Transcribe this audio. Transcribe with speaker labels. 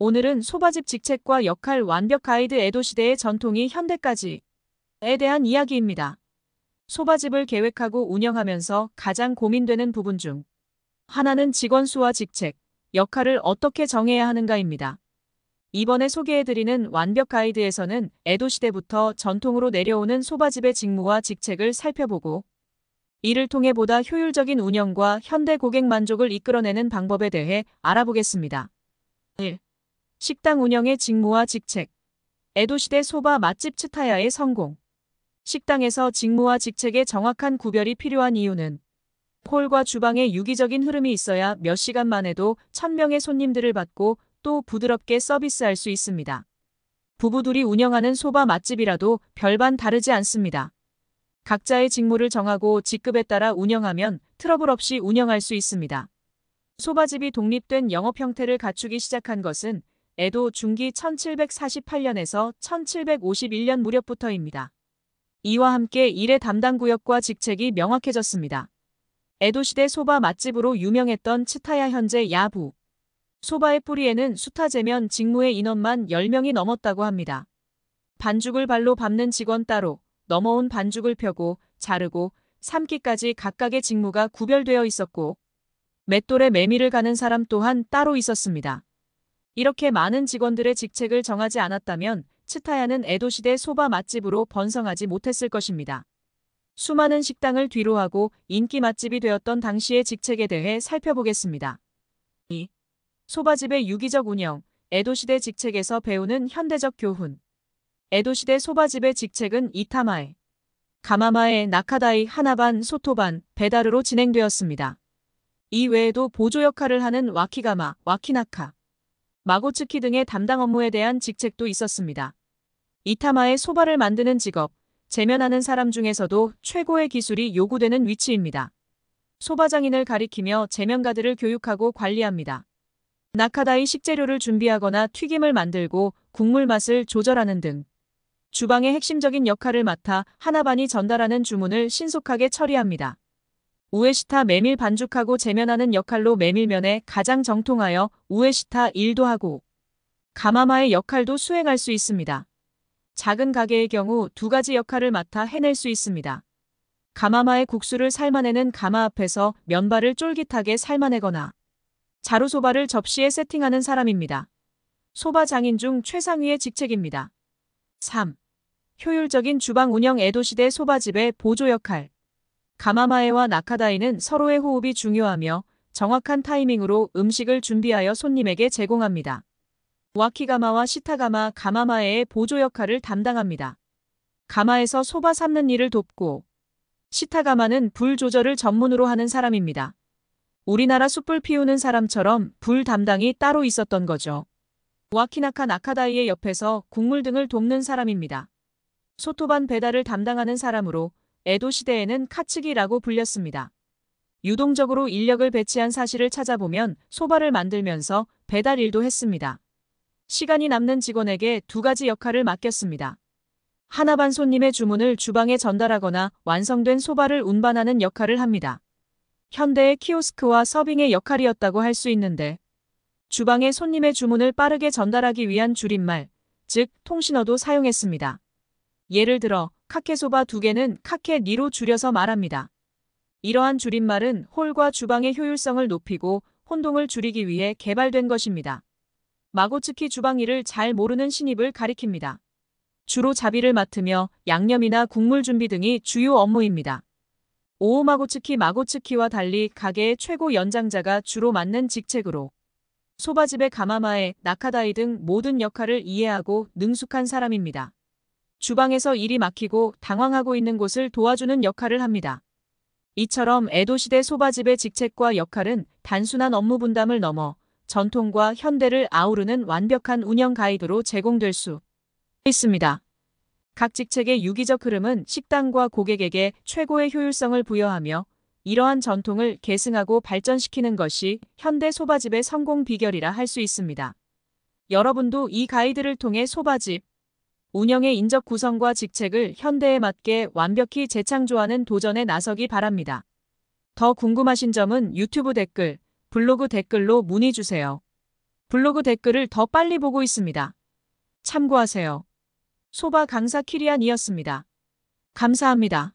Speaker 1: 오늘은 소바집 직책과 역할 완벽 가이드 에도 시대의 전통이 현대까지에 대한 이야기입니다. 소바집을 계획하고 운영하면서 가장 고민되는 부분 중 하나는 직원 수와 직책, 역할을 어떻게 정해야 하는가입니다. 이번에 소개해드리는 완벽 가이드에서는 에도 시대부터 전통으로 내려오는 소바집의 직무와 직책을 살펴보고 이를 통해 보다 효율적인 운영과 현대 고객 만족을 이끌어내는 방법에 대해 알아보겠습니다. 1. 식당 운영의 직무와 직책. 에도시대 소바 맛집 츠타야의 성공. 식당에서 직무와 직책의 정확한 구별이 필요한 이유는 홀과 주방의 유기적인 흐름이 있어야 몇 시간 만에도 1000명의 손님들을 받고 또 부드럽게 서비스할 수 있습니다. 부부들이 운영하는 소바 맛집이라도 별반 다르지 않습니다. 각자의 직무를 정하고 직급에 따라 운영하면 트러블 없이 운영할 수 있습니다. 소바집이 독립된 영업 형태를 갖추기 시작한 것은 에도 중기 1748년에서 1751년 무렵부터입니다. 이와 함께 일의 담당 구역과 직책이 명확해졌습니다. 에도시대 소바 맛집으로 유명했던 치타야 현재 야부. 소바의 뿌리에는 수타제면 직무의 인원만 10명이 넘었다고 합니다. 반죽을 발로 밟는 직원 따로, 넘어온 반죽을 펴고, 자르고, 삶기까지 각각의 직무가 구별되어 있었고, 맷돌에 매미를 가는 사람 또한 따로 있었습니다. 이렇게 많은 직원들의 직책을 정하지 않았다면 치타야는 에도시대 소바 맛집으로 번성하지 못했을 것입니다. 수많은 식당을 뒤로하고 인기 맛집이 되었던 당시의 직책에 대해 살펴보겠습니다. 2. 소바집의 유기적 운영, 에도시대 직책에서 배우는 현대적 교훈 에도시대 소바집의 직책은 이타마에, 가마마에 나카다이 하나반, 소토반, 배다르로 진행되었습니다. 이 외에도 보조 역할을 하는 와키가마, 와키나카, 마고츠키 등의 담당 업무에 대한 직책도 있었습니다. 이타마의 소바를 만드는 직업, 재면하는 사람 중에서도 최고의 기술이 요구되는 위치입니다. 소바장인을 가리키며 재면가들을 교육하고 관리합니다. 나카다이 식재료를 준비하거나 튀김을 만들고 국물 맛을 조절하는 등 주방의 핵심적인 역할을 맡아 하나반이 전달하는 주문을 신속하게 처리합니다. 우에시타 메밀 반죽하고 재면하는 역할로 메밀면에 가장 정통하여 우에시타 1도 하고 가마마의 역할도 수행할 수 있습니다. 작은 가게의 경우 두 가지 역할을 맡아 해낼 수 있습니다. 가마마의 국수를 삶아내는 가마 앞에서 면발을 쫄깃하게 삶아내거나 자루소바를 접시에 세팅하는 사람입니다. 소바 장인 중 최상위의 직책입니다. 3. 효율적인 주방 운영 에도시대 소바집의 보조 역할 가마마에와 나카다이는 서로의 호흡이 중요하며 정확한 타이밍으로 음식을 준비하여 손님에게 제공합니다. 와키가마와 시타가마, 가마마에의 보조 역할을 담당합니다. 가마에서 소바 삶는 일을 돕고 시타가마는 불 조절을 전문으로 하는 사람입니다. 우리나라 숯불 피우는 사람처럼 불 담당이 따로 있었던 거죠. 와키나카 나카다이의 옆에서 국물 등을 돕는 사람입니다. 소토반 배달을 담당하는 사람으로 에도 시대에는 카츠기라고 불렸습니다. 유동적으로 인력을 배치한 사실을 찾아보면 소바를 만들면서 배달 일도 했습니다. 시간이 남는 직원에게 두 가지 역할을 맡겼습니다. 하나반 손님의 주문을 주방에 전달하거나 완성된 소바를 운반하는 역할을 합니다. 현대의 키오스크와 서빙의 역할이었다고 할 수 있는데 주방에 손님의 주문을 빠르게 전달하기 위한 줄임말, 즉 통신어도 사용했습니다. 예를 들어 카케소바 두 개는 카케니로 줄여서 말합니다. 이러한 줄임말은 홀과 주방의 효율성을 높이고 혼동을 줄이기 위해 개발된 것입니다. 마고츠키 주방일을 잘 모르는 신입을 가리킵니다. 주로 자비를 맡으며 양념이나 국물 준비 등이 주요 업무입니다. 오오마고츠키 마고츠키와 달리 가게의 최고 연장자가 주로 맡는 직책으로 소바집의 가마마에 나카다이 등 모든 역할을 이해하고 능숙한 사람입니다. 주방에서 일이 막히고 당황하고 있는 곳을 도와주는 역할을 합니다. 이처럼 에도시대 소바집의 직책과 역할은 단순한 업무 분담을 넘어 전통과 현대를 아우르는 완벽한 운영 가이드로 제공될 수 있습니다. 각 직책의 유기적 흐름은 식당과 고객에게 최고의 효율성을 부여하며 이러한 전통을 계승하고 발전시키는 것이 현대 소바집의 성공 비결이라 할 수 있습니다. 여러분도 이 가이드를 통해 소바집, 운영의 인적 구성과 직책을 현대에 맞게 완벽히 재창조하는 도전에 나서기 바랍니다. 더 궁금하신 점은 유튜브 댓글, 블로그 댓글로 문의 주세요. 블로그 댓글을 더 빨리 보고 있습니다. 참고하세요. 소바 강사 키리안이었습니다. 감사합니다.